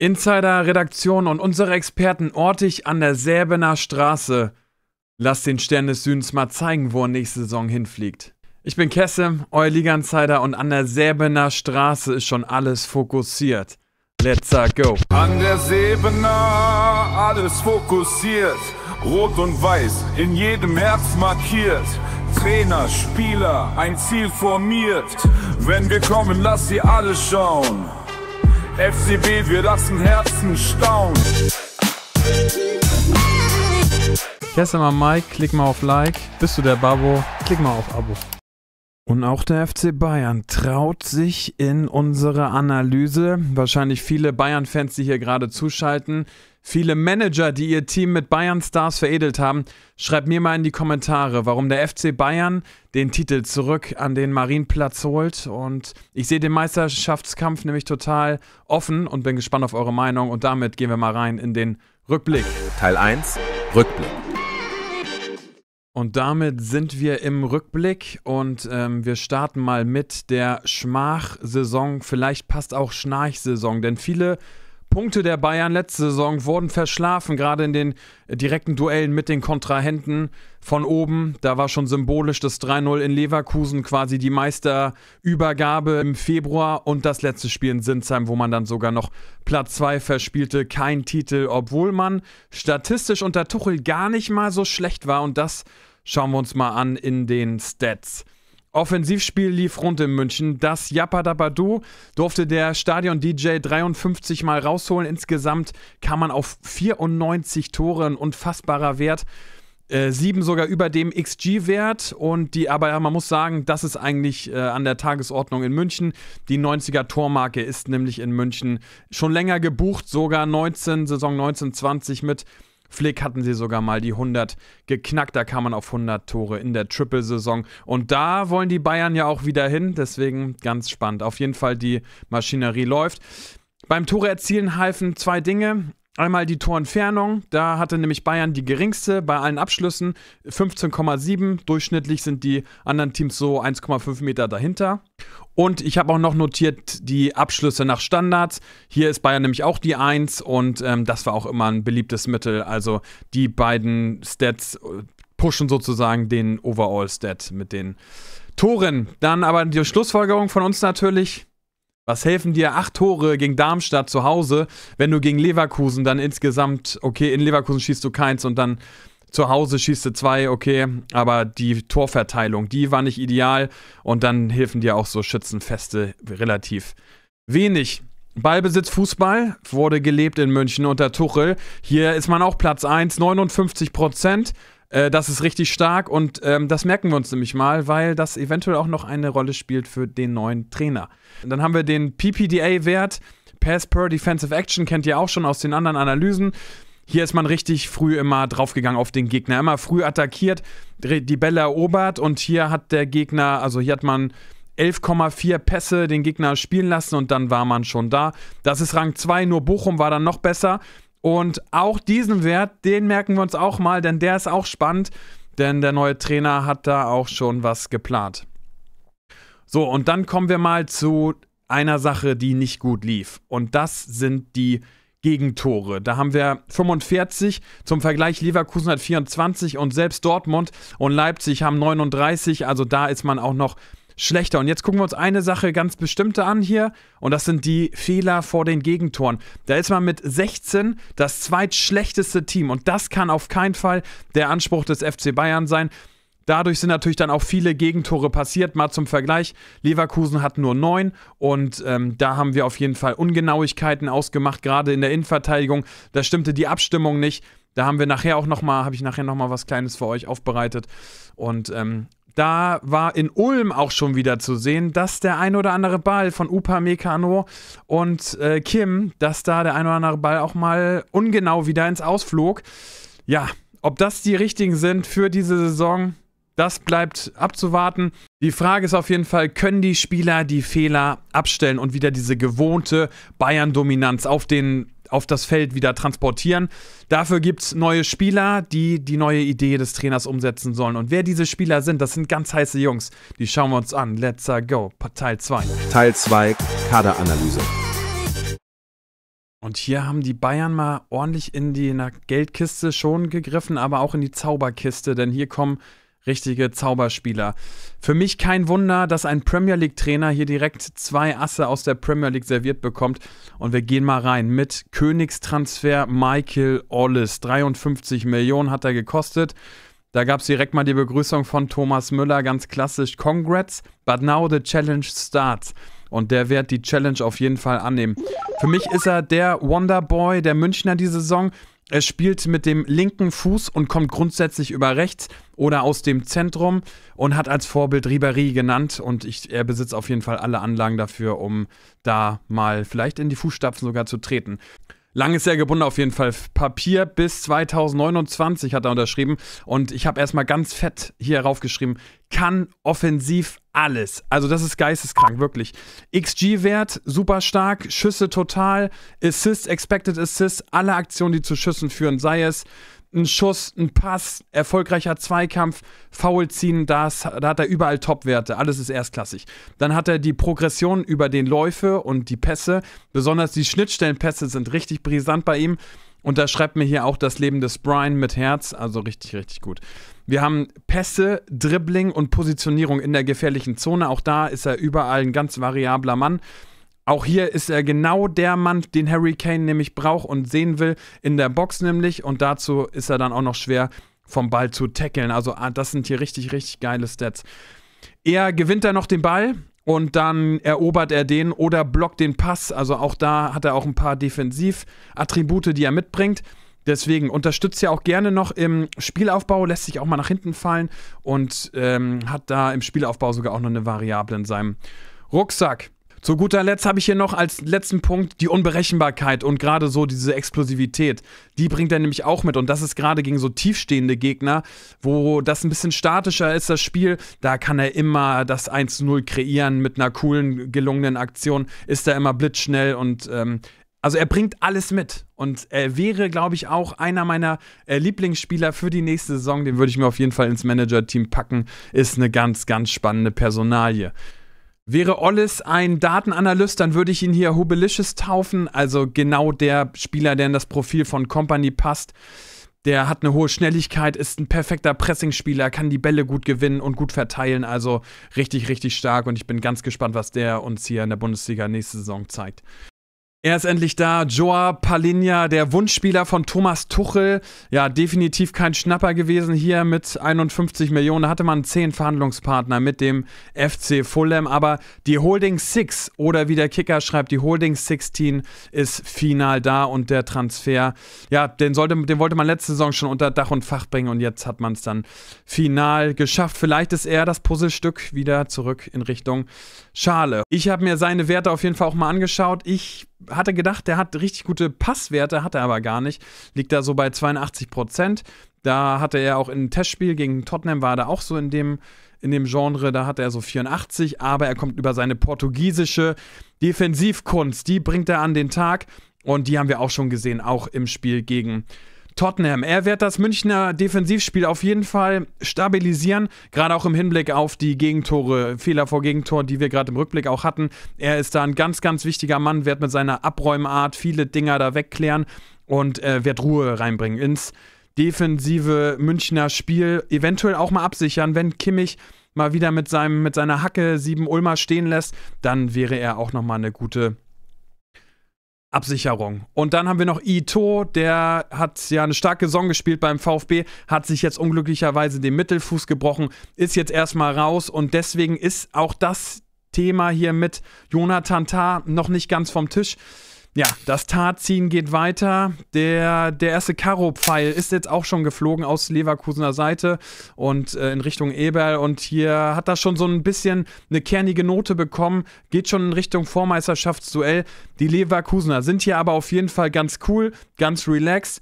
Insider-Redaktion und unsere Experten ortig an der Säbener Straße. Lasst den Stern des Südens mal zeigen, wo er nächste Saison hinfliegt. Ich bin Kessem, euer Liga-Insider und an der Säbener Straße ist schon alles fokussiert. Let's go. An der Säbener alles fokussiert. Rot und Weiß in jedem Herz markiert. Trainer, Spieler, ein Ziel formiert. Wenn wir kommen, lass sie alle schauen. FCB, wir lassen Herzen staunen. Hier ist mal Mike, klick mal auf Like. Bist du der Babo? Klick mal auf Abo. Und auch der FC Bayern traut sich in unserer Analyse, wahrscheinlich viele Bayern-Fans, die hier gerade zuschalten, viele Manager, die ihr Team mit Bayern-Stars veredelt haben, schreibt mir mal in die Kommentare, warum der FC Bayern den Titel zurück an den Marienplatz holt. Und ich sehe den Meisterschaftskampf nämlich total offen und bin gespannt auf eure Meinung. Und damit gehen wir mal rein in den Rückblick. Teil 1, Rückblick. Und damit sind wir im Rückblick und ähm, wir starten mal mit der Schmachsaison. Vielleicht passt auch Schnarchsaison, denn viele Punkte der Bayern letzte Saison wurden verschlafen, gerade in den äh, direkten Duellen mit den Kontrahenten von oben. Da war schon symbolisch das 3-0 in Leverkusen, quasi die Meisterübergabe im Februar und das letzte Spiel in Sinsheim, wo man dann sogar noch Platz 2 verspielte. Kein Titel, obwohl man statistisch unter Tuchel gar nicht mal so schlecht war und das schauen wir uns mal an in den Stats. Offensivspiel lief rund in München. Das Japadabadu durfte der Stadion-DJ 53 Mal rausholen. Insgesamt kam man auf 94 Tore, ein unfassbarer Wert äh, 7 sogar über dem XG-Wert und die, aber man muss sagen, das ist eigentlich äh, an der Tagesordnung in München. Die 90er Tormarke ist nämlich in München schon länger gebucht, sogar 19, Saison 19, 20 mit Flick hatten sie sogar mal die 100 geknackt. Da kam man auf 100 Tore in der Triple-Saison. Und da wollen die Bayern ja auch wieder hin. Deswegen ganz spannend. Auf jeden Fall, die Maschinerie läuft. Beim Tore erzielen halfen zwei Dinge. Einmal die Torentfernung, da hatte nämlich Bayern die geringste bei allen Abschlüssen, 15,7. Durchschnittlich sind die anderen Teams so 1,5 Meter dahinter. Und ich habe auch noch notiert die Abschlüsse nach Standards. Hier ist Bayern nämlich auch die 1 und ähm, das war auch immer ein beliebtes Mittel. Also die beiden Stats äh, pushen sozusagen den Overall-Stat mit den Toren. Dann aber die Schlussfolgerung von uns natürlich. Was helfen dir acht Tore gegen Darmstadt zu Hause, wenn du gegen Leverkusen dann insgesamt, okay, in Leverkusen schießt du keins und dann zu Hause schießt du zwei, okay, aber die Torverteilung, die war nicht ideal und dann helfen dir auch so Schützenfeste relativ wenig. Ballbesitz Fußball wurde gelebt in München unter Tuchel. Hier ist man auch Platz 1, 59 Prozent. Äh, das ist richtig stark und ähm, das merken wir uns nämlich mal, weil das eventuell auch noch eine Rolle spielt für den neuen Trainer. Und dann haben wir den PPDA-Wert, Pass per Defensive Action, kennt ihr auch schon aus den anderen Analysen. Hier ist man richtig früh immer draufgegangen auf den Gegner, immer früh attackiert, die Bälle erobert und hier hat der Gegner, also hier hat man 11,4 Pässe den Gegner spielen lassen und dann war man schon da. Das ist Rang 2, nur Bochum war dann noch besser. Und auch diesen Wert, den merken wir uns auch mal, denn der ist auch spannend, denn der neue Trainer hat da auch schon was geplant. So, und dann kommen wir mal zu einer Sache, die nicht gut lief. Und das sind die Gegentore. Da haben wir 45, zum Vergleich Leverkusen hat 24 und selbst Dortmund und Leipzig haben 39. Also da ist man auch noch schlechter. Und jetzt gucken wir uns eine Sache ganz bestimmte an hier. Und das sind die Fehler vor den Gegentoren. Da ist man mit 16 das zweitschlechteste Team. Und das kann auf keinen Fall der Anspruch des FC Bayern sein. Dadurch sind natürlich dann auch viele Gegentore passiert. Mal zum Vergleich, Leverkusen hat nur neun und ähm, da haben wir auf jeden Fall Ungenauigkeiten ausgemacht, gerade in der Innenverteidigung. Da stimmte die Abstimmung nicht. Da haben wir nachher auch nochmal, habe ich nachher nochmal was Kleines für euch aufbereitet. Und ähm, da war in Ulm auch schon wieder zu sehen, dass der ein oder andere Ball von Upa Upamecano und äh, Kim, dass da der ein oder andere Ball auch mal ungenau wieder ins Ausflug. Ja, ob das die richtigen sind für diese Saison, das bleibt abzuwarten. Die Frage ist auf jeden Fall, können die Spieler die Fehler abstellen und wieder diese gewohnte Bayern-Dominanz auf den auf das Feld wieder transportieren. Dafür gibt es neue Spieler, die die neue Idee des Trainers umsetzen sollen. Und wer diese Spieler sind, das sind ganz heiße Jungs. Die schauen wir uns an. Let's uh, go. Teil 2. Teil 2, Kaderanalyse. Und hier haben die Bayern mal ordentlich in die Geldkiste schon gegriffen, aber auch in die Zauberkiste, denn hier kommen richtige Zauberspieler. Für mich kein Wunder, dass ein Premier League-Trainer hier direkt zwei Asse aus der Premier League serviert bekommt. Und wir gehen mal rein mit Königstransfer Michael Ollis. 53 Millionen hat er gekostet. Da gab es direkt mal die Begrüßung von Thomas Müller, ganz klassisch. Congrats, but now the challenge starts. Und der wird die Challenge auf jeden Fall annehmen. Für mich ist er der Wonderboy der Münchner die Saison. Er spielt mit dem linken Fuß und kommt grundsätzlich über rechts oder aus dem Zentrum und hat als Vorbild Ribéry genannt. Und ich, er besitzt auf jeden Fall alle Anlagen dafür, um da mal vielleicht in die Fußstapfen sogar zu treten. Lang ist er gebunden auf jeden Fall. Papier bis 2029 hat er unterschrieben. Und ich habe erstmal ganz fett hier raufgeschrieben, kann offensiv alles. Also das ist geisteskrank, wirklich. XG-Wert, super stark, Schüsse total, Assist, Expected Assist, alle Aktionen, die zu Schüssen führen, sei es ein Schuss, ein Pass, erfolgreicher Zweikampf, Foul ziehen, das, da hat er überall Topwerte. Alles ist erstklassig. Dann hat er die Progression über den Läufe und die Pässe. Besonders die Schnittstellenpässe sind richtig brisant bei ihm. Und da schreibt mir hier auch das Leben des Brian mit Herz. Also richtig, richtig gut. Wir haben Pässe, Dribbling und Positionierung in der gefährlichen Zone. Auch da ist er überall ein ganz variabler Mann. Auch hier ist er genau der Mann, den Harry Kane nämlich braucht und sehen will, in der Box nämlich. Und dazu ist er dann auch noch schwer vom Ball zu tackeln. Also ah, das sind hier richtig, richtig geile Stats. Er gewinnt dann noch den Ball und dann erobert er den oder blockt den Pass. Also auch da hat er auch ein paar Defensivattribute, die er mitbringt. Deswegen unterstützt er auch gerne noch im Spielaufbau, lässt sich auch mal nach hinten fallen und ähm, hat da im Spielaufbau sogar auch noch eine Variable in seinem Rucksack. Zu guter Letzt habe ich hier noch als letzten Punkt die Unberechenbarkeit und gerade so diese Explosivität. Die bringt er nämlich auch mit und das ist gerade gegen so tiefstehende Gegner, wo das ein bisschen statischer ist, das Spiel. Da kann er immer das 1-0 kreieren mit einer coolen, gelungenen Aktion. Ist er immer blitzschnell und ähm, also er bringt alles mit und er wäre, glaube ich, auch einer meiner äh, Lieblingsspieler für die nächste Saison. Den würde ich mir auf jeden Fall ins Manager-Team packen. Ist eine ganz, ganz spannende Personalie. Wäre Ollis ein Datenanalyst, dann würde ich ihn hier Hubelicious taufen, also genau der Spieler, der in das Profil von Company passt. Der hat eine hohe Schnelligkeit, ist ein perfekter Pressingspieler, kann die Bälle gut gewinnen und gut verteilen, also richtig, richtig stark und ich bin ganz gespannt, was der uns hier in der Bundesliga nächste Saison zeigt. Er ist endlich da. Joa Palinja, der Wunschspieler von Thomas Tuchel. Ja, definitiv kein Schnapper gewesen hier mit 51 Millionen. Da hatte man zehn Verhandlungspartner mit dem FC Fulham. Aber die Holding Six oder wie der Kicker schreibt, die Holding 16 ist final da und der Transfer, ja, den, sollte, den wollte man letzte Saison schon unter Dach und Fach bringen und jetzt hat man es dann final geschafft. Vielleicht ist er das Puzzlestück wieder zurück in Richtung Schale. Ich habe mir seine Werte auf jeden Fall auch mal angeschaut. Ich hatte gedacht, der hat richtig gute Passwerte, hat er aber gar nicht. Liegt da so bei 82 Prozent. Da hatte er auch in einem Testspiel gegen Tottenham, war da auch so in dem, in dem Genre, da hatte er so 84, aber er kommt über seine portugiesische Defensivkunst, die bringt er an den Tag und die haben wir auch schon gesehen, auch im Spiel gegen äh, Tottenham. Er wird das Münchner Defensivspiel auf jeden Fall stabilisieren, gerade auch im Hinblick auf die Gegentore, Fehler vor Gegentor, die wir gerade im Rückblick auch hatten. Er ist da ein ganz, ganz wichtiger Mann, wird mit seiner Abräumart viele Dinger da wegklären und äh, wird Ruhe reinbringen ins defensive Münchner Spiel. Eventuell auch mal absichern, wenn Kimmich mal wieder mit, seinem, mit seiner Hacke 7 Ulmer stehen lässt, dann wäre er auch nochmal eine gute Absicherung. Und dann haben wir noch Ito, der hat ja eine starke Saison gespielt beim VfB, hat sich jetzt unglücklicherweise den Mittelfuß gebrochen, ist jetzt erstmal raus und deswegen ist auch das Thema hier mit Jonathan Tah noch nicht ganz vom Tisch. Ja, das Tatziehen geht weiter. Der, der erste Karo-Pfeil ist jetzt auch schon geflogen aus Leverkusener Seite und äh, in Richtung Eberl. Und hier hat das schon so ein bisschen eine kernige Note bekommen. Geht schon in Richtung Vormeisterschaftsduell. Die Leverkusener sind hier aber auf jeden Fall ganz cool, ganz relaxed.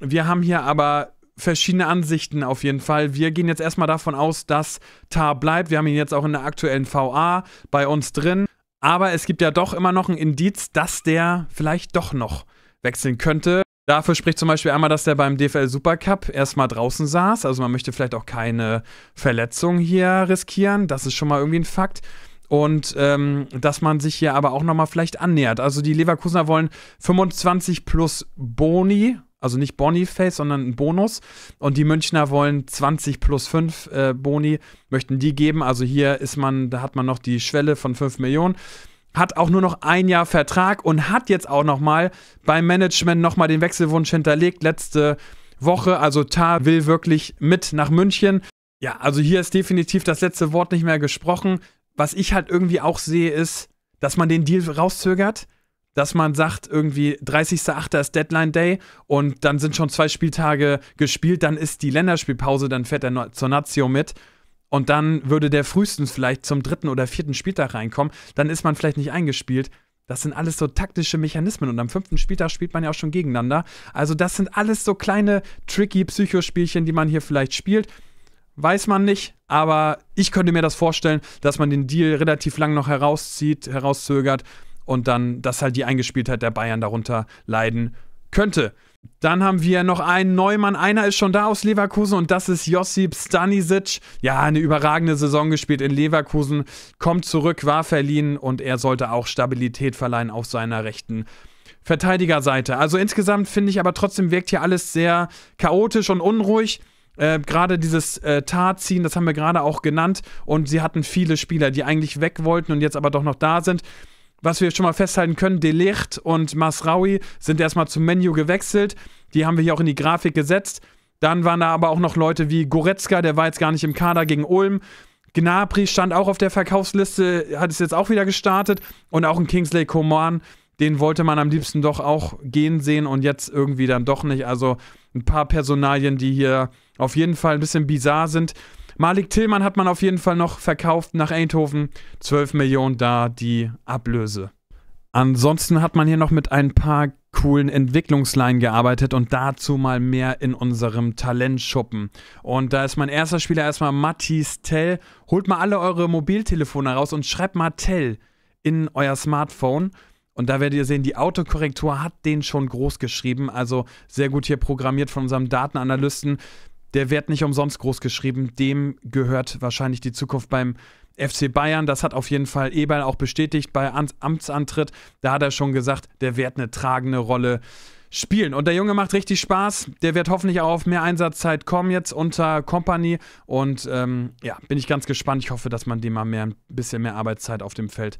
Wir haben hier aber verschiedene Ansichten auf jeden Fall. Wir gehen jetzt erstmal davon aus, dass Tar bleibt. Wir haben ihn jetzt auch in der aktuellen VA bei uns drin. Aber es gibt ja doch immer noch ein Indiz, dass der vielleicht doch noch wechseln könnte. Dafür spricht zum Beispiel einmal, dass der beim DFL Supercup erstmal draußen saß. Also man möchte vielleicht auch keine Verletzung hier riskieren. Das ist schon mal irgendwie ein Fakt. Und ähm, dass man sich hier aber auch nochmal vielleicht annähert. Also die Leverkusener wollen 25 plus Boni, also nicht Boniface, sondern ein Bonus. Und die Münchner wollen 20 plus 5 äh, Boni, möchten die geben. Also hier ist man, da hat man noch die Schwelle von 5 Millionen. Hat auch nur noch ein Jahr Vertrag und hat jetzt auch nochmal beim Management nochmal den Wechselwunsch hinterlegt. Letzte Woche, also Tar will wirklich mit nach München. Ja, also hier ist definitiv das letzte Wort nicht mehr gesprochen. Was ich halt irgendwie auch sehe, ist, dass man den Deal rauszögert dass man sagt, irgendwie 30.8. ist Deadline Day und dann sind schon zwei Spieltage gespielt, dann ist die Länderspielpause, dann fährt er zur Nazio mit und dann würde der frühestens vielleicht zum dritten oder vierten Spieltag reinkommen, dann ist man vielleicht nicht eingespielt. Das sind alles so taktische Mechanismen und am fünften Spieltag spielt man ja auch schon gegeneinander. Also das sind alles so kleine tricky Psychospielchen, die man hier vielleicht spielt. Weiß man nicht, aber ich könnte mir das vorstellen, dass man den Deal relativ lang noch herauszieht, herauszögert und dann, dass halt die Eingespieltheit der Bayern darunter leiden könnte. Dann haben wir noch einen Neumann. Einer ist schon da aus Leverkusen und das ist Josip Stanisic. Ja, eine überragende Saison gespielt in Leverkusen. Kommt zurück, war verliehen und er sollte auch Stabilität verleihen auf seiner rechten Verteidigerseite. Also insgesamt finde ich aber trotzdem wirkt hier alles sehr chaotisch und unruhig. Äh, gerade dieses äh, Tatziehen, das haben wir gerade auch genannt. Und sie hatten viele Spieler, die eigentlich weg wollten und jetzt aber doch noch da sind was wir schon mal festhalten können, Delicht und Masraui sind erstmal zum Menu gewechselt. Die haben wir hier auch in die Grafik gesetzt. Dann waren da aber auch noch Leute wie Goretzka, der war jetzt gar nicht im Kader gegen Ulm. Gnabry stand auch auf der Verkaufsliste, hat es jetzt auch wieder gestartet. Und auch ein Kingsley Coman, den wollte man am liebsten doch auch gehen sehen und jetzt irgendwie dann doch nicht. Also ein paar Personalien, die hier auf jeden Fall ein bisschen bizarr sind. Malik Tillmann hat man auf jeden Fall noch verkauft nach Eindhoven. 12 Millionen da die Ablöse. Ansonsten hat man hier noch mit ein paar coolen Entwicklungsleinen gearbeitet und dazu mal mehr in unserem Talentschuppen. Und da ist mein erster Spieler erstmal Matthias Tell. Holt mal alle eure Mobiltelefone raus und schreibt mal Tell in euer Smartphone. Und da werdet ihr sehen, die Autokorrektur hat den schon groß geschrieben. Also sehr gut hier programmiert von unserem Datenanalysten der wird nicht umsonst groß geschrieben. Dem gehört wahrscheinlich die Zukunft beim FC Bayern. Das hat auf jeden Fall Eberl auch bestätigt bei Amtsantritt. Da hat er schon gesagt, der wird eine tragende Rolle spielen. Und der Junge macht richtig Spaß. Der wird hoffentlich auch auf mehr Einsatzzeit kommen jetzt unter Company. Und ähm, ja, bin ich ganz gespannt. Ich hoffe, dass man dem mal mehr, ein bisschen mehr Arbeitszeit auf dem Feld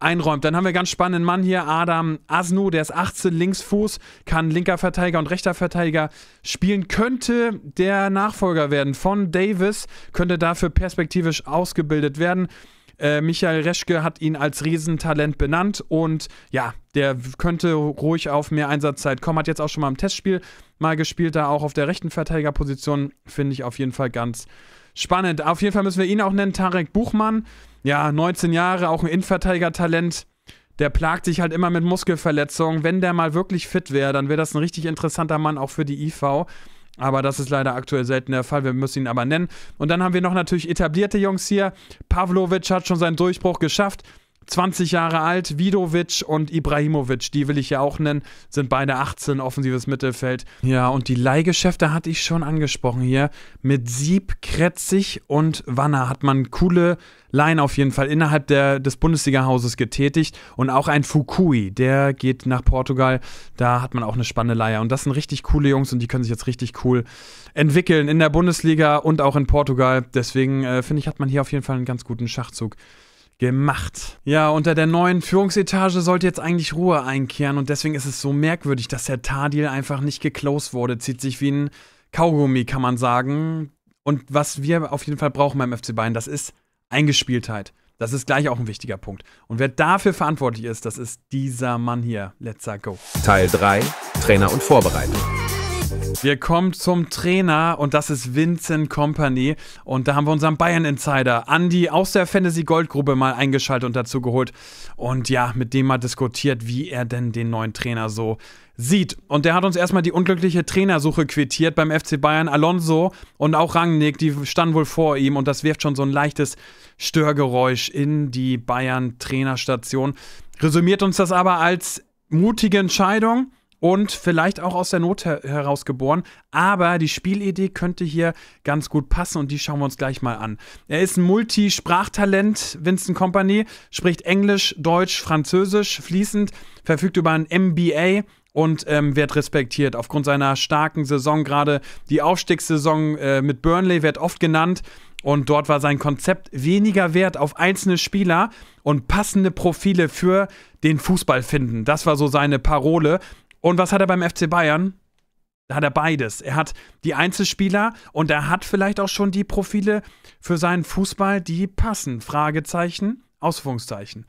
einräumt. Dann haben wir ganz spannenden Mann hier, Adam Asnu. Der ist 18, Linksfuß, kann linker Verteidiger und rechter Verteidiger spielen. Könnte der Nachfolger werden von Davis, könnte dafür perspektivisch ausgebildet werden. Äh, Michael Reschke hat ihn als Riesentalent benannt und ja, der könnte ruhig auf mehr Einsatzzeit kommen. Hat jetzt auch schon mal im Testspiel mal gespielt, da auch auf der rechten Verteidigerposition. Finde ich auf jeden Fall ganz spannend. Auf jeden Fall müssen wir ihn auch nennen, Tarek Buchmann. Ja, 19 Jahre, auch ein Innenverteidiger-Talent. Der plagt sich halt immer mit Muskelverletzungen. Wenn der mal wirklich fit wäre, dann wäre das ein richtig interessanter Mann auch für die IV. Aber das ist leider aktuell selten der Fall. Wir müssen ihn aber nennen. Und dann haben wir noch natürlich etablierte Jungs hier. Pavlovic hat schon seinen Durchbruch geschafft. 20 Jahre alt. Vidovic und Ibrahimovic, die will ich ja auch nennen, sind beide 18, offensives Mittelfeld. Ja, und die Leihgeschäfte hatte ich schon angesprochen hier. Mit Sieb, Kretzig und Wanner hat man coole Laien auf jeden Fall innerhalb der, des Bundesliga-Hauses getätigt. Und auch ein Fukui, der geht nach Portugal. Da hat man auch eine spannende Leier. Und das sind richtig coole Jungs und die können sich jetzt richtig cool entwickeln in der Bundesliga und auch in Portugal. Deswegen äh, finde ich, hat man hier auf jeden Fall einen ganz guten Schachzug gemacht. Ja, unter der neuen Führungsetage sollte jetzt eigentlich Ruhe einkehren und deswegen ist es so merkwürdig, dass der Tardil einfach nicht geclosed wurde. Zieht sich wie ein Kaugummi, kann man sagen. Und was wir auf jeden Fall brauchen beim FC Bayern, das ist Eingespieltheit. Das ist gleich auch ein wichtiger Punkt. Und wer dafür verantwortlich ist, das ist dieser Mann hier. Let's go. Teil 3: Trainer und Vorbereitung. Wir kommen zum Trainer und das ist Vincent Company. Und da haben wir unseren Bayern-Insider Andy aus der Fantasy-Goldgrube mal eingeschaltet und dazu geholt. Und ja, mit dem mal diskutiert, wie er denn den neuen Trainer so sieht. Und der hat uns erstmal die unglückliche Trainersuche quittiert beim FC Bayern. Alonso und auch Rangnick, die standen wohl vor ihm und das wirft schon so ein leichtes Störgeräusch in die Bayern-Trainerstation. Resümiert uns das aber als mutige Entscheidung und vielleicht auch aus der Not her heraus geboren. Aber die Spielidee könnte hier ganz gut passen und die schauen wir uns gleich mal an. Er ist ein Multisprachtalent, Vincent Company, spricht Englisch, Deutsch, Französisch fließend, verfügt über ein MBA, und ähm, wird respektiert. Aufgrund seiner starken Saison, gerade die Aufstiegssaison äh, mit Burnley wird oft genannt. Und dort war sein Konzept weniger Wert auf einzelne Spieler und passende Profile für den Fußball finden. Das war so seine Parole. Und was hat er beim FC Bayern? Da hat er beides. Er hat die Einzelspieler und er hat vielleicht auch schon die Profile für seinen Fußball, die passen. Fragezeichen, Ausführungszeichen.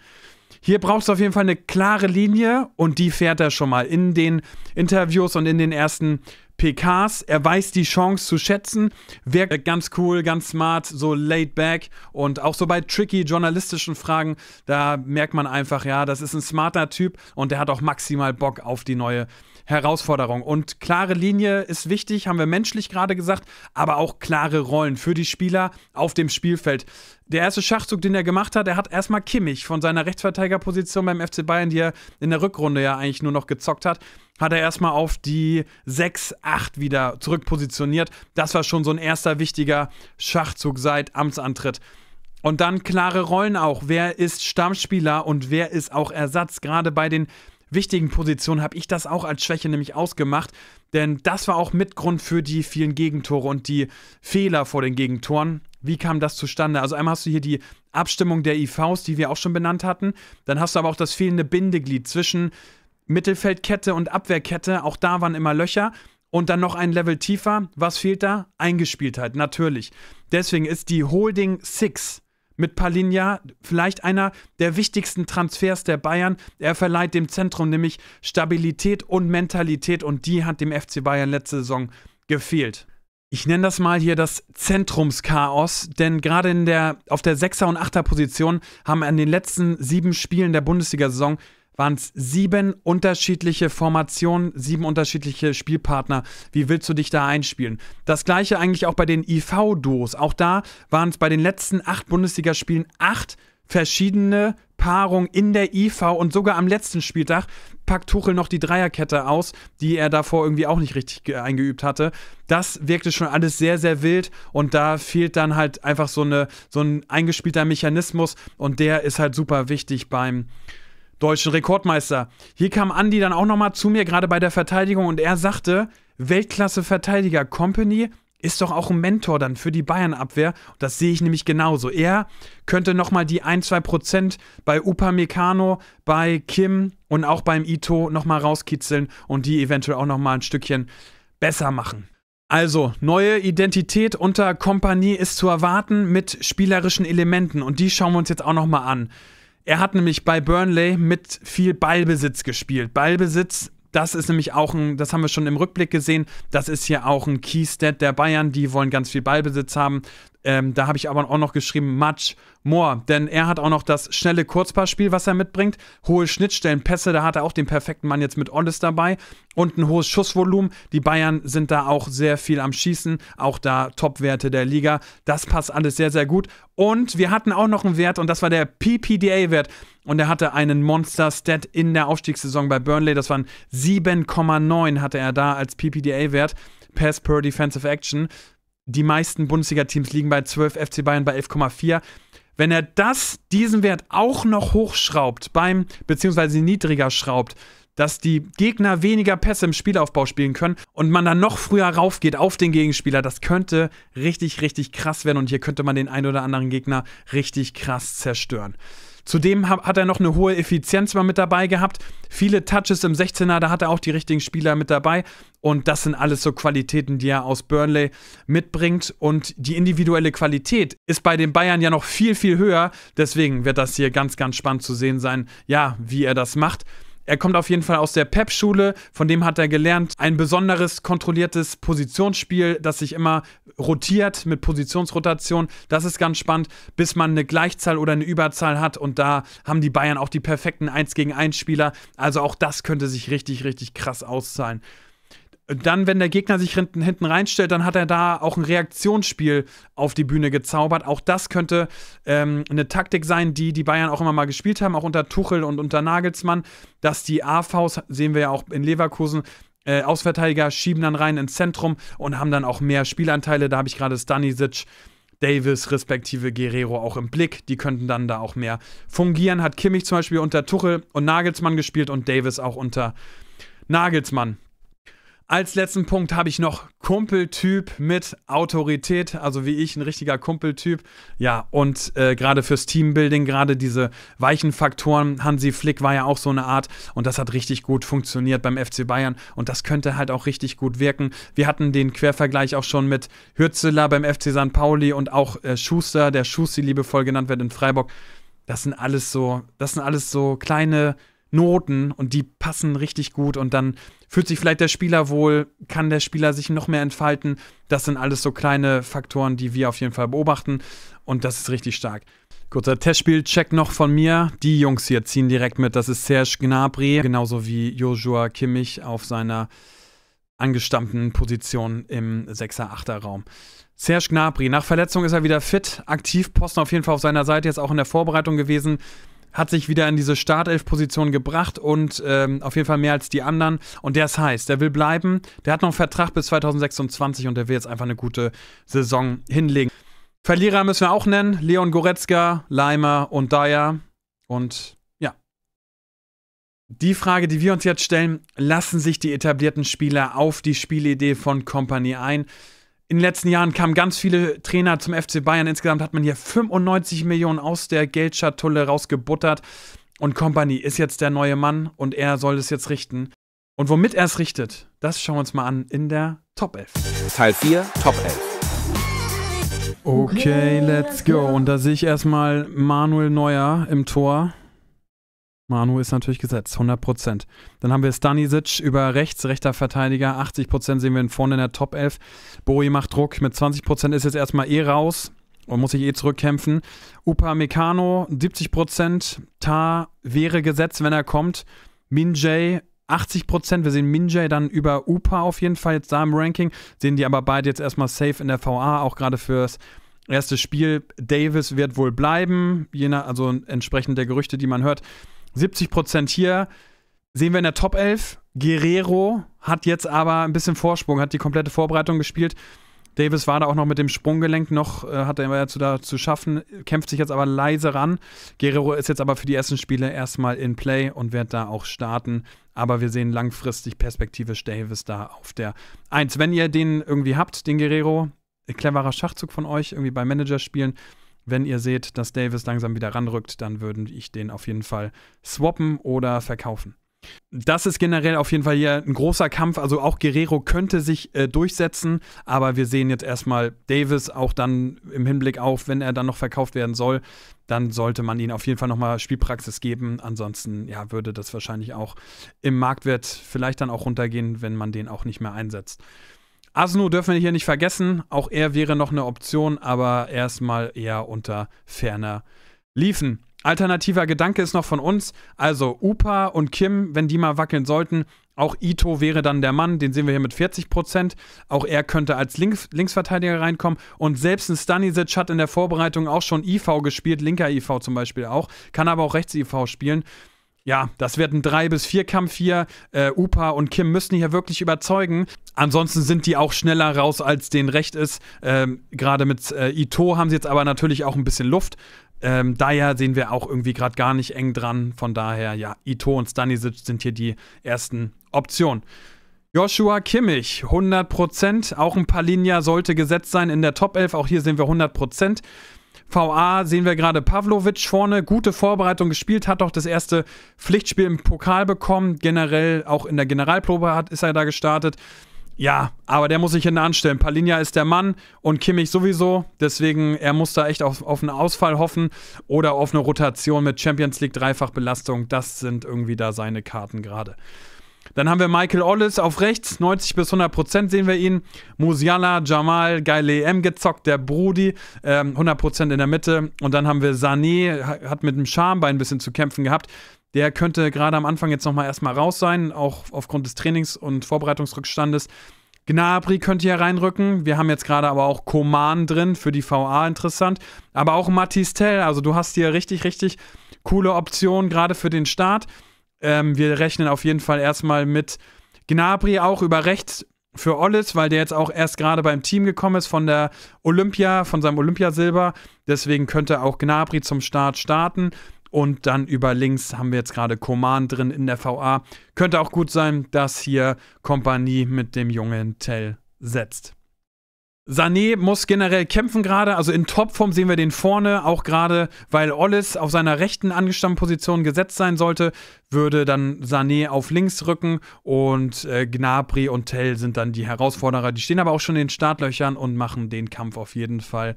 Hier brauchst du auf jeden Fall eine klare Linie und die fährt er schon mal in den Interviews und in den ersten PKs. Er weiß die Chance zu schätzen, wirkt ganz cool, ganz smart, so laid back und auch so bei tricky journalistischen Fragen, da merkt man einfach, ja, das ist ein smarter Typ und der hat auch maximal Bock auf die neue Herausforderung. Und klare Linie ist wichtig, haben wir menschlich gerade gesagt, aber auch klare Rollen für die Spieler auf dem Spielfeld. Der erste Schachzug, den er gemacht hat, er hat erstmal Kimmich von seiner Rechtsverteidigerposition beim FC Bayern, die er in der Rückrunde ja eigentlich nur noch gezockt hat, hat er erstmal auf die 6, 8 wieder zurückpositioniert. Das war schon so ein erster wichtiger Schachzug seit Amtsantritt. Und dann klare Rollen auch. Wer ist Stammspieler und wer ist auch Ersatz? Gerade bei den wichtigen Positionen habe ich das auch als Schwäche nämlich ausgemacht. Denn das war auch Mitgrund für die vielen Gegentore und die Fehler vor den Gegentoren. Wie kam das zustande? Also einmal hast du hier die Abstimmung der IVs, die wir auch schon benannt hatten. Dann hast du aber auch das fehlende Bindeglied zwischen Mittelfeldkette und Abwehrkette, auch da waren immer Löcher. Und dann noch ein Level tiefer. Was fehlt da? Eingespieltheit, natürlich. Deswegen ist die Holding Six mit Palinja vielleicht einer der wichtigsten Transfers der Bayern. Er verleiht dem Zentrum nämlich Stabilität und Mentalität und die hat dem FC Bayern letzte Saison gefehlt. Ich nenne das mal hier das Zentrumschaos, denn gerade in der, auf der 6er und 8er Position haben an den letzten sieben Spielen der Bundesliga-Saison waren es sieben unterschiedliche Formationen, sieben unterschiedliche Spielpartner. Wie willst du dich da einspielen? Das gleiche eigentlich auch bei den IV-Duos. Auch da waren es bei den letzten acht Bundesligaspielen acht verschiedene Paarungen in der IV und sogar am letzten Spieltag packt Tuchel noch die Dreierkette aus, die er davor irgendwie auch nicht richtig eingeübt hatte. Das wirkte schon alles sehr, sehr wild und da fehlt dann halt einfach so, eine, so ein eingespielter Mechanismus und der ist halt super wichtig beim, deutschen Rekordmeister. Hier kam Andy dann auch nochmal zu mir, gerade bei der Verteidigung, und er sagte, Weltklasse-Verteidiger Company ist doch auch ein Mentor dann für die Bayern-Abwehr. Das sehe ich nämlich genauso. Er könnte nochmal die 1-2% bei Upamecano, bei Kim und auch beim Ito nochmal rauskitzeln und die eventuell auch nochmal ein Stückchen besser machen. Also, neue Identität unter Kompanie ist zu erwarten mit spielerischen Elementen und die schauen wir uns jetzt auch nochmal an. Er hat nämlich bei Burnley mit viel Ballbesitz gespielt. Ballbesitz, das ist nämlich auch ein, das haben wir schon im Rückblick gesehen, das ist hier auch ein Keystat der Bayern. Die wollen ganz viel Ballbesitz haben. Ähm, da habe ich aber auch noch geschrieben, much more. Denn er hat auch noch das schnelle Kurzpassspiel, was er mitbringt. Hohe Schnittstellenpässe, da hat er auch den perfekten Mann jetzt mit Ollis dabei. Und ein hohes Schussvolumen. Die Bayern sind da auch sehr viel am Schießen. Auch da Topwerte der Liga. Das passt alles sehr, sehr gut. Und wir hatten auch noch einen Wert und das war der PPDA-Wert. Und er hatte einen Monster-Stat in der Aufstiegssaison bei Burnley. Das waren 7,9 hatte er da als PPDA-Wert. Pass per Defensive Action die meisten Bundesliga-Teams liegen bei 12, FC Bayern bei 11,4. Wenn er das, diesen Wert auch noch hochschraubt, beim, beziehungsweise niedriger schraubt, dass die Gegner weniger Pässe im Spielaufbau spielen können und man dann noch früher raufgeht auf den Gegenspieler, das könnte richtig, richtig krass werden und hier könnte man den einen oder anderen Gegner richtig krass zerstören. Zudem hat er noch eine hohe Effizienz mal mit dabei gehabt. Viele Touches im 16er, da hat er auch die richtigen Spieler mit dabei. Und das sind alles so Qualitäten, die er aus Burnley mitbringt. Und die individuelle Qualität ist bei den Bayern ja noch viel, viel höher. Deswegen wird das hier ganz, ganz spannend zu sehen sein, ja, wie er das macht. Er kommt auf jeden Fall aus der Pep-Schule, von dem hat er gelernt, ein besonderes, kontrolliertes Positionsspiel, das sich immer rotiert mit Positionsrotation. Das ist ganz spannend, bis man eine Gleichzahl oder eine Überzahl hat. Und da haben die Bayern auch die perfekten 1 gegen 1 Spieler. Also auch das könnte sich richtig, richtig krass auszahlen dann, wenn der Gegner sich hinten, hinten reinstellt, dann hat er da auch ein Reaktionsspiel auf die Bühne gezaubert. Auch das könnte ähm, eine Taktik sein, die die Bayern auch immer mal gespielt haben, auch unter Tuchel und unter Nagelsmann, dass die AVs, sehen wir ja auch in Leverkusen, äh, Ausverteidiger schieben dann rein ins Zentrum und haben dann auch mehr Spielanteile. Da habe ich gerade Stanisic, Davis respektive Guerrero auch im Blick. Die könnten dann da auch mehr fungieren. Hat Kimmich zum Beispiel unter Tuchel und Nagelsmann gespielt und Davis auch unter Nagelsmann. Als letzten Punkt habe ich noch Kumpeltyp mit Autorität, also wie ich, ein richtiger Kumpeltyp. Ja, und äh, gerade fürs Teambuilding, gerade diese weichen Faktoren. Hansi Flick war ja auch so eine Art und das hat richtig gut funktioniert beim FC Bayern und das könnte halt auch richtig gut wirken. Wir hatten den Quervergleich auch schon mit Hürzeler beim FC St. Pauli und auch äh, Schuster, der Schussi liebevoll genannt wird in Freiburg. Das sind alles so, das sind alles so kleine Noten und die passen richtig gut und dann fühlt sich vielleicht der Spieler wohl, kann der Spieler sich noch mehr entfalten. Das sind alles so kleine Faktoren, die wir auf jeden Fall beobachten und das ist richtig stark. Kurzer Testspiel-Check noch von mir. Die Jungs hier ziehen direkt mit. Das ist Serge Gnabry, genauso wie Joshua Kimmich auf seiner angestammten Position im 6er-8er-Raum. Serge Gnabry, nach Verletzung ist er wieder fit, aktiv, Posten auf jeden Fall auf seiner Seite, jetzt auch in der Vorbereitung gewesen hat sich wieder in diese Startelf-Position gebracht und ähm, auf jeden Fall mehr als die anderen. Und der ist heiß, der will bleiben, der hat noch einen Vertrag bis 2026 und der will jetzt einfach eine gute Saison hinlegen. Verlierer müssen wir auch nennen: Leon Goretzka, Leimer und Dyer. Und ja. Die Frage, die wir uns jetzt stellen, lassen sich die etablierten Spieler auf die Spielidee von Company ein? in den letzten Jahren kamen ganz viele Trainer zum FC Bayern. Insgesamt hat man hier 95 Millionen aus der Geldschatulle rausgebuttert. Und Company ist jetzt der neue Mann und er soll es jetzt richten. Und womit er es richtet, das schauen wir uns mal an in der Top 11. Teil 4, Top 11. Okay, let's go. Und da sehe ich erstmal Manuel Neuer im Tor. Manu ist natürlich gesetzt, 100%. Dann haben wir Stanisic über rechts, rechter Verteidiger, 80% sehen wir in vorne in der Top 11. Bowie macht Druck, mit 20% ist jetzt erstmal eh raus und muss sich eh zurückkämpfen. Upa Meccano, 70%, Ta wäre gesetzt, wenn er kommt. Minjay 80 Prozent. Wir sehen Minjay dann über Upa auf jeden Fall jetzt da im Ranking. Sehen die aber beide jetzt erstmal safe in der VA, auch gerade fürs erste Spiel. Davis wird wohl bleiben, je nach, also entsprechend der Gerüchte, die man hört. 70 hier. Sehen wir in der Top 11. Guerrero hat jetzt aber ein bisschen Vorsprung, hat die komplette Vorbereitung gespielt. Davis war da auch noch mit dem Sprunggelenk, noch äh, hat er immer dazu da zu schaffen, kämpft sich jetzt aber leise ran. Guerrero ist jetzt aber für die ersten Spiele erstmal in Play und wird da auch starten. Aber wir sehen langfristig perspektivisch Davis da auf der 1. Wenn ihr den irgendwie habt, den Guerrero, cleverer Schachzug von euch, irgendwie bei Manager spielen, wenn ihr seht, dass Davis langsam wieder ranrückt, dann würde ich den auf jeden Fall swappen oder verkaufen. Das ist generell auf jeden Fall hier ein großer Kampf. Also auch Guerrero könnte sich äh, durchsetzen, aber wir sehen jetzt erstmal Davis auch dann im Hinblick auf, wenn er dann noch verkauft werden soll, dann sollte man ihm auf jeden Fall nochmal Spielpraxis geben. Ansonsten ja, würde das wahrscheinlich auch im Marktwert vielleicht dann auch runtergehen, wenn man den auch nicht mehr einsetzt. Asno dürfen wir hier nicht vergessen. Auch er wäre noch eine Option, aber erstmal eher unter ferner Liefen. Alternativer Gedanke ist noch von uns. Also Upa und Kim, wenn die mal wackeln sollten. Auch Ito wäre dann der Mann, den sehen wir hier mit 40%. Auch er könnte als Links Linksverteidiger reinkommen. Und selbst ein Stanisic hat in der Vorbereitung auch schon IV gespielt, linker IV zum Beispiel auch, kann aber auch rechts IV spielen ja, das wird ein 3 bis 4 Kampf hier. Äh, Upa und Kim müssen hier wirklich überzeugen. Ansonsten sind die auch schneller raus, als denen recht ist. Ähm, Gerade mit äh, Ito haben sie jetzt aber natürlich auch ein bisschen Luft. Ähm, daher sehen wir auch irgendwie gerade gar nicht eng dran. Von daher, ja, Ito und Stanisic sind hier die ersten Optionen. Joshua Kimmich, 100%. Auch ein Palinja sollte gesetzt sein in der Top 11. Auch hier sehen wir 100%. VA sehen wir gerade Pavlovic vorne, gute Vorbereitung gespielt, hat doch das erste Pflichtspiel im Pokal bekommen. Generell auch in der Generalprobe hat, ist er da gestartet. Ja, aber der muss sich hinten anstellen. Palinja ist der Mann und Kimmich sowieso. Deswegen, er muss da echt auf, auf einen Ausfall hoffen oder auf eine Rotation mit Champions League Dreifachbelastung. Das sind irgendwie da seine Karten gerade. Dann haben wir Michael Ollis auf rechts, 90 bis 100 Prozent sehen wir ihn. Musiala, Jamal, geile EM gezockt, der Brudi, ähm, 100 Prozent in der Mitte. Und dann haben wir Sané, hat mit dem Schambein ein bisschen zu kämpfen gehabt. Der könnte gerade am Anfang jetzt nochmal erstmal raus sein, auch aufgrund des Trainings- und Vorbereitungsrückstandes. Gnabry könnte hier reinrücken. Wir haben jetzt gerade aber auch Koman drin, für die VA interessant. Aber auch Matistel, also du hast hier richtig, richtig coole Optionen, gerade für den Start. Ähm, wir rechnen auf jeden Fall erstmal mit Gnabri auch über rechts für Ollis, weil der jetzt auch erst gerade beim Team gekommen ist von der Olympia, von seinem Olympiasilber. Deswegen könnte auch Gnabri zum Start starten. Und dann über links haben wir jetzt gerade Koman drin in der VA. Könnte auch gut sein, dass hier Kompanie mit dem jungen Tell setzt. Sané muss generell kämpfen gerade, also in Topform sehen wir den vorne, auch gerade weil Ollis auf seiner rechten angestammten Position gesetzt sein sollte, würde dann Sané auf links rücken und äh, Gnabry und Tell sind dann die Herausforderer. Die stehen aber auch schon in den Startlöchern und machen den Kampf auf jeden Fall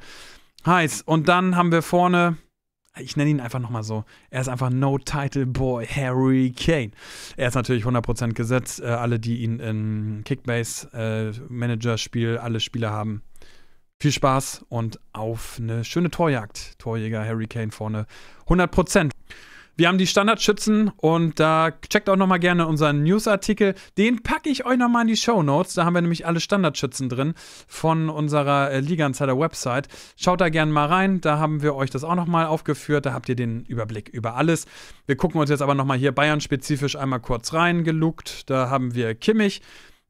heiß. Und dann haben wir vorne ich nenne ihn einfach nochmal so. Er ist einfach No-Title-Boy Harry Kane. Er ist natürlich 100% gesetzt. Äh, alle, die ihn in Kickbase, äh, Manager-Spiel, alle Spieler haben. Viel Spaß und auf eine schöne Torjagd. Torjäger Harry Kane vorne 100%. Wir haben die Standardschützen und da checkt auch nochmal gerne unseren Newsartikel. Den packe ich euch nochmal in die Show Notes. Da haben wir nämlich alle Standardschützen drin von unserer äh, Liga Insider Website. Schaut da gerne mal rein. Da haben wir euch das auch nochmal aufgeführt. Da habt ihr den Überblick über alles. Wir gucken uns jetzt aber nochmal hier Bayern-spezifisch einmal kurz reingeluckt. Da haben wir Kimmich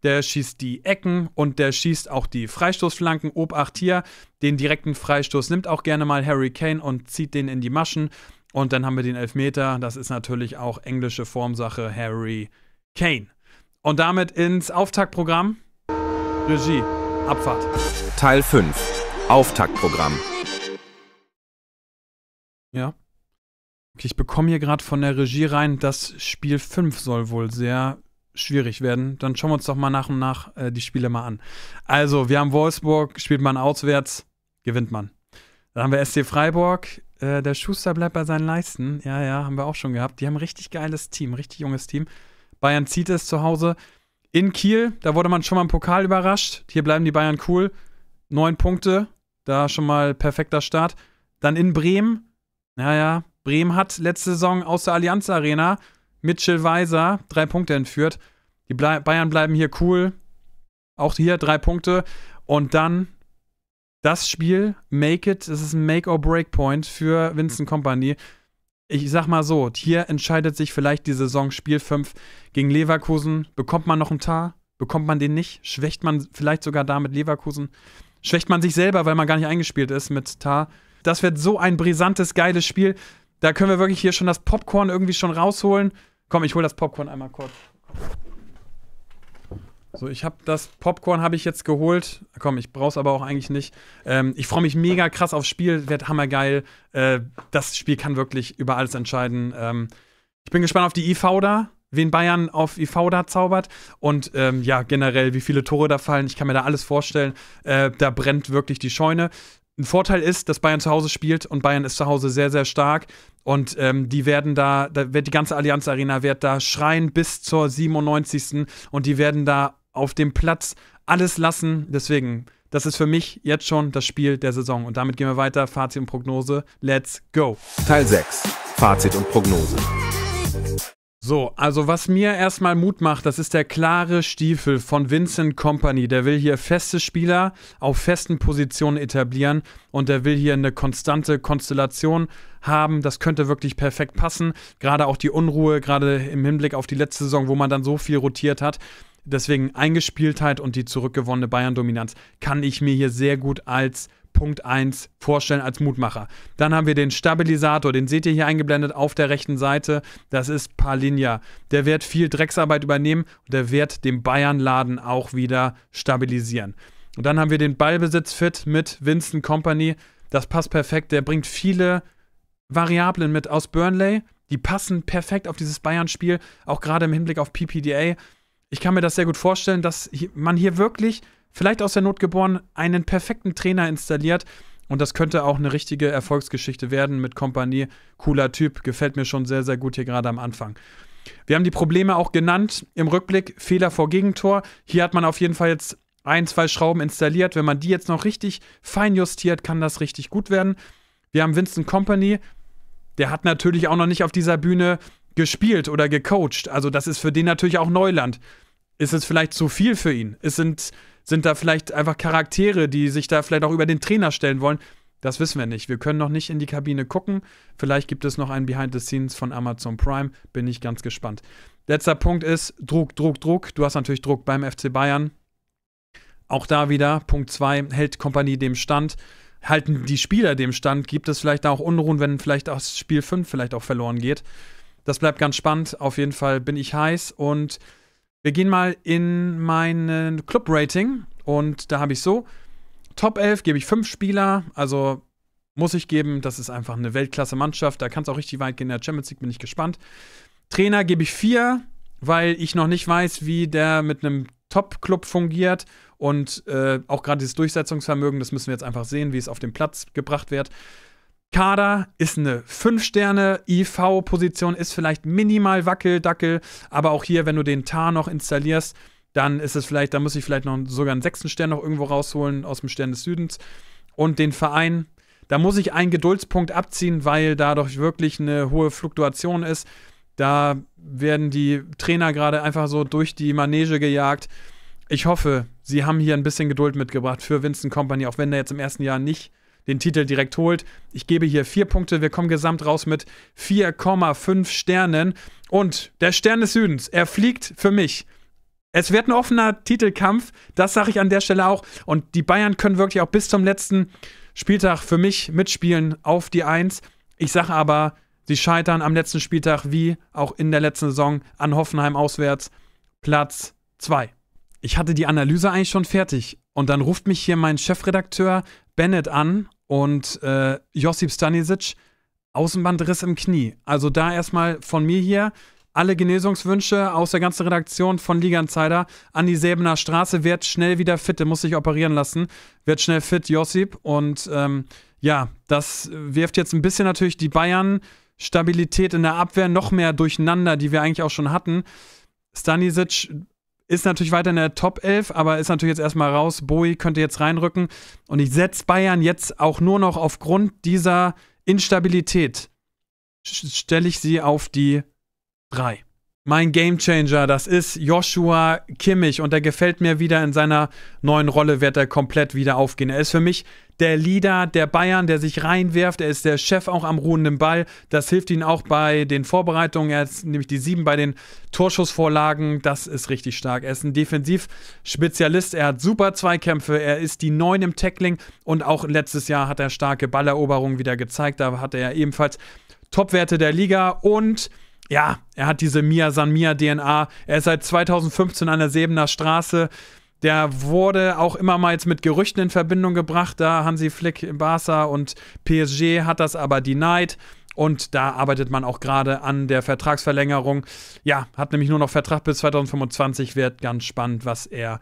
der schießt die Ecken und der schießt auch die Freistoßflanken. Obacht hier, den direkten Freistoß nimmt auch gerne mal Harry Kane und zieht den in die Maschen. Und dann haben wir den Elfmeter. Das ist natürlich auch englische Formsache Harry Kane. Und damit ins Auftaktprogramm. Regie, Abfahrt. Teil 5. Auftaktprogramm. Ja. Okay, ich bekomme hier gerade von der Regie rein, das Spiel 5 soll wohl sehr schwierig werden. Dann schauen wir uns doch mal nach und nach äh, die Spiele mal an. Also, wir haben Wolfsburg, spielt man auswärts, gewinnt man. Dann haben wir SC Freiburg, äh, der Schuster bleibt bei seinen Leisten. Ja, ja, haben wir auch schon gehabt. Die haben ein richtig geiles Team, richtig junges Team. Bayern zieht es zu Hause in Kiel. Da wurde man schon mal im Pokal überrascht. Hier bleiben die Bayern cool. Neun Punkte, da schon mal perfekter Start. Dann in Bremen. Naja, Bremen hat letzte Saison aus der Allianz Arena Mitchell Weiser drei Punkte entführt. Die Ble Bayern bleiben hier cool. Auch hier drei Punkte. Und dann das Spiel, Make It, das ist ein Make-or-Break-Point für Vincent Company. Mhm. Ich sag mal so, hier entscheidet sich vielleicht die Saison Spiel 5 gegen Leverkusen. Bekommt man noch einen Tar? Bekommt man den nicht? Schwächt man vielleicht sogar damit Leverkusen? Schwächt man sich selber, weil man gar nicht eingespielt ist mit Tar? Das wird so ein brisantes, geiles Spiel. Da können wir wirklich hier schon das Popcorn irgendwie schon rausholen. Komm, ich hol das Popcorn einmal kurz. So, ich habe das Popcorn habe ich jetzt geholt. Komm, ich brauch's aber auch eigentlich nicht. Ähm, ich freue mich mega krass aufs Spiel, wird hammergeil. Äh, das Spiel kann wirklich über alles entscheiden. Ähm, ich bin gespannt auf die IV da, wen Bayern auf IV da zaubert und ähm, ja generell, wie viele Tore da fallen. Ich kann mir da alles vorstellen. Äh, da brennt wirklich die Scheune. Ein Vorteil ist, dass Bayern zu Hause spielt und Bayern ist zu Hause sehr, sehr stark. Und ähm, die werden da, da wird die ganze Allianz Arena wird da schreien bis zur 97. und die werden da auf dem Platz alles lassen. Deswegen, das ist für mich jetzt schon das Spiel der Saison. Und damit gehen wir weiter. Fazit und Prognose. Let's go. Teil 6. Fazit und Prognose. So, also was mir erstmal Mut macht, das ist der klare Stiefel von Vincent Company. Der will hier feste Spieler auf festen Positionen etablieren und der will hier eine konstante Konstellation haben. Das könnte wirklich perfekt passen. Gerade auch die Unruhe, gerade im Hinblick auf die letzte Saison, wo man dann so viel rotiert hat deswegen Eingespieltheit und die zurückgewonnene Bayern-Dominanz kann ich mir hier sehr gut als Punkt 1 vorstellen als Mutmacher. Dann haben wir den Stabilisator, den seht ihr hier eingeblendet auf der rechten Seite. Das ist Palinja. Der wird viel Drecksarbeit übernehmen und der wird den Bayern-Laden auch wieder stabilisieren. Und dann haben wir den Ballbesitz-Fit mit Vincent Company. Das passt perfekt. Der bringt viele Variablen mit aus Burnley. Die passen perfekt auf dieses Bayern-Spiel, auch gerade im Hinblick auf PPDA ich kann mir das sehr gut vorstellen, dass man hier wirklich, vielleicht aus der Not geboren, einen perfekten Trainer installiert. Und das könnte auch eine richtige Erfolgsgeschichte werden mit Kompanie. Cooler Typ, gefällt mir schon sehr, sehr gut hier gerade am Anfang. Wir haben die Probleme auch genannt. Im Rückblick Fehler vor Gegentor. Hier hat man auf jeden Fall jetzt ein, zwei Schrauben installiert. Wenn man die jetzt noch richtig fein justiert, kann das richtig gut werden. Wir haben Vincent Company. Der hat natürlich auch noch nicht auf dieser Bühne gespielt oder gecoacht. Also das ist für den natürlich auch Neuland. Ist es vielleicht zu viel für ihn? Es sind, sind da vielleicht einfach Charaktere, die sich da vielleicht auch über den Trainer stellen wollen. Das wissen wir nicht. Wir können noch nicht in die Kabine gucken. Vielleicht gibt es noch ein Behind the Scenes von Amazon Prime. Bin ich ganz gespannt. Letzter Punkt ist Druck, Druck, Druck. Du hast natürlich Druck beim FC Bayern. Auch da wieder Punkt 2, hält Kompanie dem Stand. Halten die Spieler dem Stand? Gibt es vielleicht auch Unruhen, wenn vielleicht auch Spiel 5 vielleicht auch verloren geht? Das bleibt ganz spannend. Auf jeden Fall bin ich heiß. Und wir gehen mal in mein Club-Rating. Und da habe ich so: Top 11 gebe ich 5 Spieler. Also muss ich geben. Das ist einfach eine Weltklasse-Mannschaft. Da kann es auch richtig weit gehen. In der Champions League bin ich gespannt. Trainer gebe ich 4, weil ich noch nicht weiß, wie der mit einem Top-Club fungiert. Und äh, auch gerade dieses Durchsetzungsvermögen, das müssen wir jetzt einfach sehen, wie es auf den Platz gebracht wird. Kader ist eine 5-Sterne-IV-Position, ist vielleicht minimal Wackeldackel, aber auch hier, wenn du den Tar noch installierst, dann ist es vielleicht, da muss ich vielleicht noch sogar einen sechsten Stern noch irgendwo rausholen aus dem Stern des Südens. Und den Verein, da muss ich einen Geduldspunkt abziehen, weil dadurch wirklich eine hohe Fluktuation ist. Da werden die Trainer gerade einfach so durch die Manege gejagt. Ich hoffe, sie haben hier ein bisschen Geduld mitgebracht für Vincent Company, auch wenn der jetzt im ersten Jahr nicht den Titel direkt holt. Ich gebe hier vier Punkte. Wir kommen gesamt raus mit 4,5 Sternen. Und der Stern des Südens, er fliegt für mich. Es wird ein offener Titelkampf, das sage ich an der Stelle auch. Und die Bayern können wirklich auch bis zum letzten Spieltag für mich mitspielen auf die Eins. Ich sage aber, sie scheitern am letzten Spieltag wie auch in der letzten Saison an Hoffenheim auswärts. Platz 2. Ich hatte die Analyse eigentlich schon fertig und dann ruft mich hier mein Chefredakteur Bennett an und äh, Josip Stanisic, Außenbandriss im Knie. Also da erstmal von mir hier alle Genesungswünsche aus der ganzen Redaktion von Liga Insider an die Säbener Straße. Werd schnell wieder fit, der muss sich operieren lassen. Werd schnell fit, Josip. Und ähm, ja, das wirft jetzt ein bisschen natürlich die Bayern Stabilität in der Abwehr noch mehr durcheinander, die wir eigentlich auch schon hatten. Stanisic ist natürlich weiter in der Top 11, aber ist natürlich jetzt erstmal raus. Bowie könnte jetzt reinrücken. Und ich setze Bayern jetzt auch nur noch aufgrund dieser Instabilität, stelle ich sie auf die 3. Mein Gamechanger, das ist Joshua Kimmich und der gefällt mir wieder in seiner neuen Rolle, wird er komplett wieder aufgehen. Er ist für mich der Leader der Bayern, der sich reinwirft. Er ist der Chef auch am ruhenden Ball. Das hilft ihm auch bei den Vorbereitungen. Er ist nämlich die sieben bei den Torschussvorlagen. Das ist richtig stark. Er ist ein Defensivspezialist. Er hat super Zweikämpfe. Er ist die neun im Tackling. Und auch letztes Jahr hat er starke Balleroberungen wieder gezeigt. Da hatte er ebenfalls Topwerte der Liga. Und ja, er hat diese Mia San Mia DNA. Er ist seit 2015 an der Sebener Straße. Der wurde auch immer mal jetzt mit Gerüchten in Verbindung gebracht. Da Hansi Flick Barca und PSG hat das aber denied. Und da arbeitet man auch gerade an der Vertragsverlängerung. Ja, hat nämlich nur noch Vertrag bis 2025. Wird ganz spannend, was er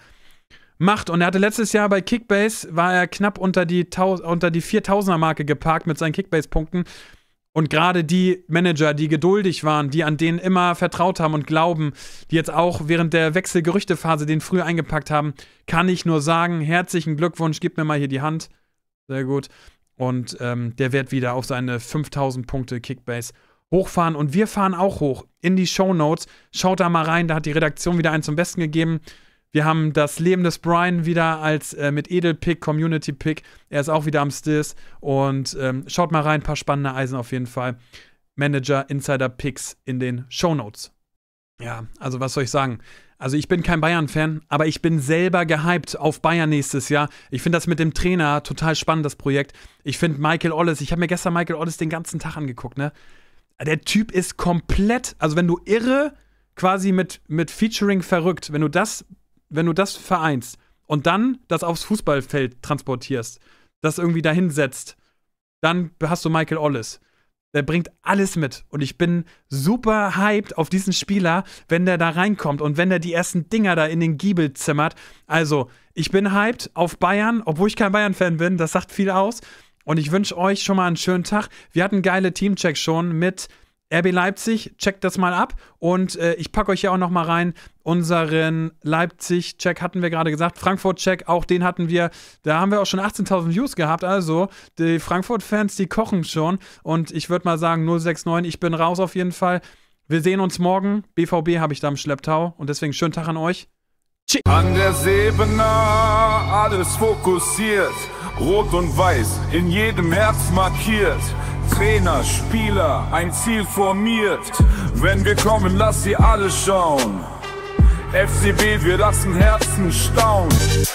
macht. Und er hatte letztes Jahr bei Kickbase, war er knapp unter die, unter die 4000er-Marke geparkt mit seinen Kickbase-Punkten. Und gerade die Manager, die geduldig waren, die an denen immer vertraut haben und glauben, die jetzt auch während der Wechselgerüchtephase den früh eingepackt haben, kann ich nur sagen, herzlichen Glückwunsch, gib mir mal hier die Hand. Sehr gut. Und ähm, der wird wieder auf seine 5000 Punkte Kickbase hochfahren. Und wir fahren auch hoch in die Show Notes. Schaut da mal rein, da hat die Redaktion wieder einen zum Besten gegeben. Wir haben das Leben des Brian wieder als äh, mit Edelpick, Community Pick. Er ist auch wieder am Stiss. Und ähm, schaut mal rein, ein paar spannende Eisen auf jeden Fall. Manager Insider Picks in den Show Notes. Ja, also was soll ich sagen? Also ich bin kein Bayern-Fan, aber ich bin selber gehypt auf Bayern nächstes Jahr. Ich finde das mit dem Trainer total spannend, das Projekt. Ich finde Michael Ollis, ich habe mir gestern Michael Ollis den ganzen Tag angeguckt, ne? Der Typ ist komplett, also wenn du irre quasi mit, mit Featuring verrückt, wenn du das wenn du das vereinst und dann das aufs Fußballfeld transportierst, das irgendwie dahin setzt, dann hast du Michael Ollis. Der bringt alles mit. Und ich bin super hyped auf diesen Spieler, wenn der da reinkommt und wenn der die ersten Dinger da in den Giebel zimmert. Also, ich bin hyped auf Bayern, obwohl ich kein Bayern-Fan bin. Das sagt viel aus. Und ich wünsche euch schon mal einen schönen Tag. Wir hatten geile Teamcheck schon mit RB Leipzig, checkt das mal ab. Und äh, ich packe euch ja auch noch mal rein. Unseren Leipzig-Check hatten wir gerade gesagt. Frankfurt-Check, auch den hatten wir. Da haben wir auch schon 18.000 Views gehabt. Also, die Frankfurt-Fans, die kochen schon. Und ich würde mal sagen, 069, ich bin raus auf jeden Fall. Wir sehen uns morgen. BVB habe ich da im Schlepptau. Und deswegen schönen Tag an euch. Tschüss. An der Sebener alles fokussiert. Rot und Weiß in jedem Herz markiert. Trainer, Spieler, ein Ziel formiert. Wenn wir kommen, lass sie alle schauen. FCB, wir lassen Herzen staunen.